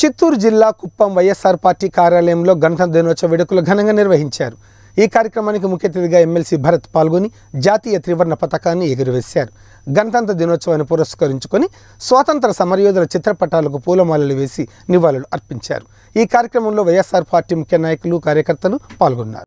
చిత్తూరు జిల్లా కుప్పం వైఎస్ఆర్ పార్టీ కార్యాలయంలో గణతంత్ర దినోత్సవ వేడుకలు ఘనంగా నిర్వహించారు ఈ కార్యక్రమానికి ముఖ్య అతిథిగా ఎమ్మెల్సీ భరత్ పాల్గొని జాతీయ త్రివర్ణ పతకాన్ని ఎగురవేశారు గణతంత్ర దినోత్సవాన్ని పురస్కరించుకొని స్వాతంత్ర సమరయోధుల చిత్రపటాలకు పూలమాలలు వేసి నివాళులు అర్పించారు ఈ కార్యక్రమంలో వైఎస్ఆర్ పార్టీ ముఖ్య నాయకులు కార్యకర్తలు పాల్గొన్నారు